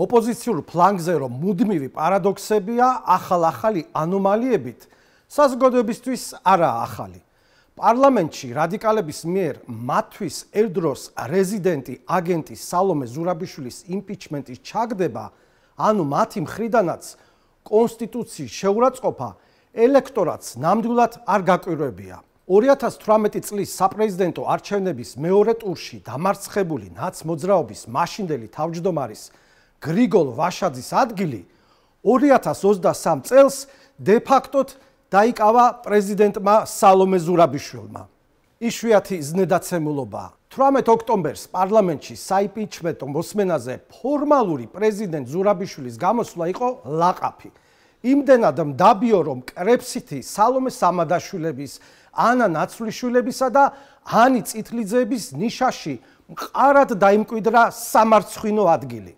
ოპოზიციურ ფლანგზე რომ მუდმივი პარადოქსებია ახალ-ახალი ანომალიებით საზოგადოებისთვის არა ახალი პარლამენტში რადიკალების მიერ მათვის ერდროს რეზიდენტი აგენტი სალომე ზურაბიშვილის იმპიჩმენტის ჩაგდება ანუ მათი მხრიდანაც კონსტიტუციის შეურაცხყოფა ელექტორატს ნამდვილად არ გაკვირვებია 2018 წლის საპრეზიდენტო არჩევნების მეორე ტურში დამარცხებული ნაც მოძრაობის მაშინდელი თავმჯდომარის გრიგოლ ვაშაძის ადგილი 2023 წელს დე ფაქტოდ დაიკავა პრეზიდენტმა სალომე ზურაბიშვილმა. იშვიათი ზნედაცემულობა. 18 ოქტომბერს პარლამენტში საიპიჩმენტო მოსმენაზე ფორმალური პრეზიდენტ ზურაბიშვილის გამოსვლა იყო ლაყაფი. იმდენად მდაბიო რომ კრეფსიტი სალომე სამადაშვილების, ანა ნაცვლიშვილებისა და ანი წითლიძეების ნიშაში მყარად დაიმკვიდრა სამარცხინო ადგილი.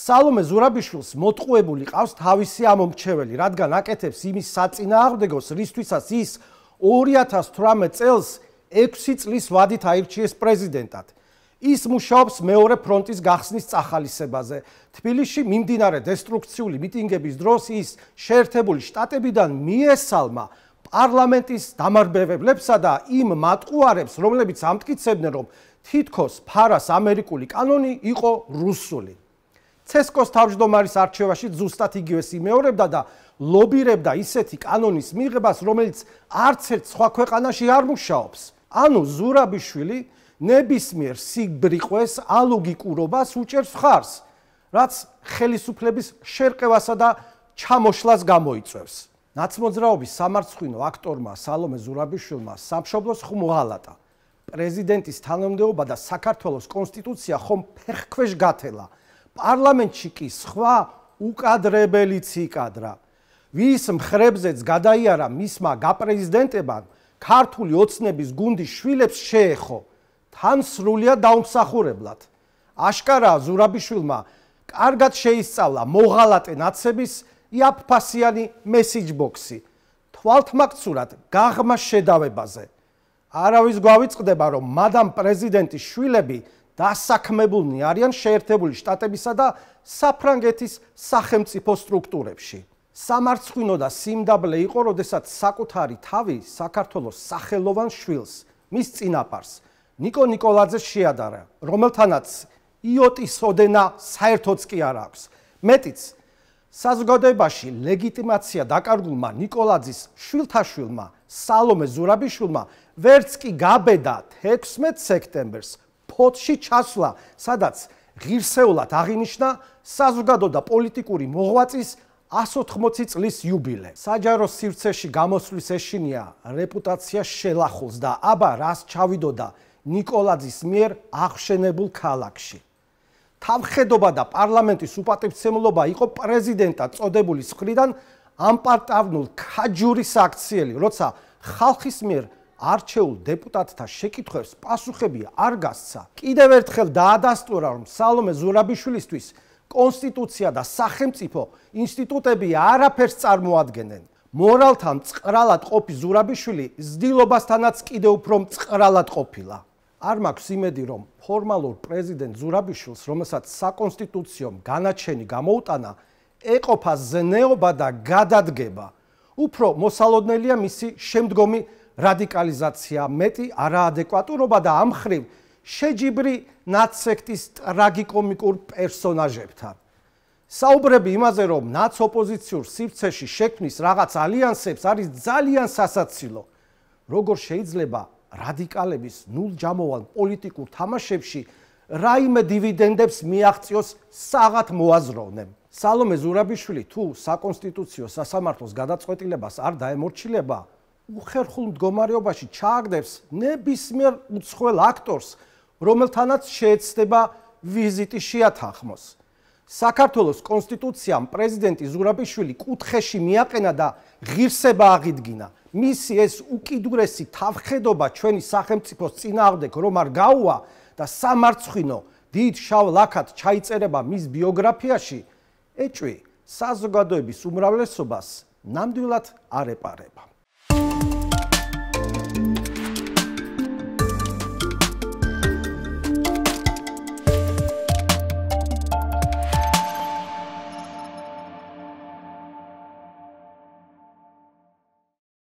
სალომე ზურაბიშვილს მოტყუებული ყავს თავისი ამომრჩეველი, რადგან აკეთებს იმის საწინააღმდეგოს, რისთვისაც ის 2018 წელს 6 წლის ვადით აირჩიეს პრეზიდენტად. ის მუშაობს მეორე ფრონტის გახსნის წახალისებაზე. თბილისში მიმდინარე დესტრუქციული მიტინგების დროს ის შეერთებული შტატებიდან მიესალმა პარლამენტის დამარბევებლებსა და იმ მატყუარებს, რომლებიც ამტკიცებდნენ, რომ თითქოს ფარას ამერიკული კანონი იყო რუსული. ცესკოს თავმჯდომარის არჩევაში ზუსტად იგივე სიმეორებდა და ლობირებდა ისეთი კანონის მიღებას, რომელიც არც ერთ სხვა ქვეყანაში არ მუშაობს. ანუ ზურაბიშვილი ნებისმიერ სიგბრიყვეს ალოგიკურობას უჭერს ხარს, რაც ხელისუფლების შერყევასა და ჩამოშლას გამოიწვევს. ნაცმოძრაობის სამარცხვინო აქტორმა სალომე ზურაბიშვილმა სამშობლოს ხმოალატა. პრეზიდენტის თანამდებობა და საქართველოს კონსტიტუცია ხომ ფეხქვეშ გათელა. პარლამენტში კი სხვა უკადრებელიც იკადრა ვის მხრებზეც გადაიარა მისმა გაპრეზიდენტებამ ქართული ოცნების გუნდი შვილებს შეეხო თან სრულიად დაუმსახურებლად აშკარა ზურაბიშვილმა კარგად შეისწავლა მოღალატე ნაცების იაფფასიანი მესიჯი ბოქსი თვალთმაქცურად გაღმა შედავებაზე არავის გვავიწყდება რომ მადამ პრეზიდენტის შვილები დასაქმებულნი არიან შეერთებული შტატებისა და საფრანგეთის სახელმწიფო სტრუქტურებში. სამარცხვინო და სიმდაბლე იყო, როდესაც საკუთარი თავი საქართველოს სახელოვან შვილს, მის წინაპარს, ნიკო ნიკოლაძე შეადარა, რომელთანაც იოტის ოდენა საერთოდ კი არ აქვს. მეტიც საზოგადოებაში ლეგიტიმაცია დაკარგულმა ნიკოლაძის შვილთაშვილმა სალომე ზურაბიშვილმა ვერც კი გაბედა 16 სექტემბერს ფოთში ჩასვლა, სადაც ღირსეულად აღინიშნა საზოგადო და პოლიტიკური მოღვაწის 180 წლის იუბილე. საჯარო სივრცეში გამოსვლის ეშინია რეპუტაცია შელახულს და აბა რას ჩავიდოდა نيكოლაძის მიერ აღშენებულ ქალაქში. თავხედობა და პარლამენტის უპატივცემლობა იყო პრეზიდენტად წოდებული სხრიდან ამპარტავნულ ქაჯურის აქციელი, როცა ხალხის მიერ არჩეულ დეპუტატთა შეკითხვებს პასუხები არ გასცა. კიდევ ერთხელ დაადასტურა, რომ სალომე ზურაბიშვილისთვის კონსტიტუცია და სახელმწიფო ინსტიტუტები არაფერს წარმოადგენენ. მორალთან წყრალად ყოფი ზურაბიშვილი ზდილობასთანაც კიდე უფრო წყრალად ყოფილა. არ მაქვს იმედი, რომ ფორმალურ პრეზიდენტ ზურაბიშვილს, რომელსაც საკონსტიტუციო განაჩენი გამოუტანა, ეყოფა ზნეობა და გადადგება. უფრო მოსალოდნელია მისი შემდგომი რადიკალიზაცია მეტი არაადეკვატურობა და ამხრივ შეჯიბრი ნაცექტის ტრაგიკომიკურ პერსონაჟებთან. საუბრები იმაზე, რომ ნაც ოპოზიციურ სივრცეში შექმნის რაღაც ალიანსებს არის ძალიან სასაცილო. როგორ შეიძლება რადიკალების ნულჯამოვან პოლიტიკურ თამაშებში რაიმე დივიდენდებს მიაღწიოს საღათ მოაზროვნემ? სალომე ზურაბიშვილი თუ საკონსტიტუციო სასამართლოს გადაწყვეტილებას არ დაემორჩილება, უხერხულ მდგომარეობაში ჩააგდებს ნებისმიერ უცხოელ აქტორს, რომელთანაც შეეცდება ვიზიტი შეათანხმოს. საქართველოს კონსტიტუციამ პრეზიდენტი ზურაბიშვილი კუთხეში მიაყენა და ღირსება აღიდგინა. მისი ეს უკიდურესი თავხედობა ჩვენი სახელმწიფოს წინააღმდეგ რომ არ გაუვა და სამარცხინო დიდ შავ ლაქად ჩაიწერება მის ბიოგრაფიაში, ეჭვი საზოგადოების უმრავლესობას ნამდვილად არ ეპარება.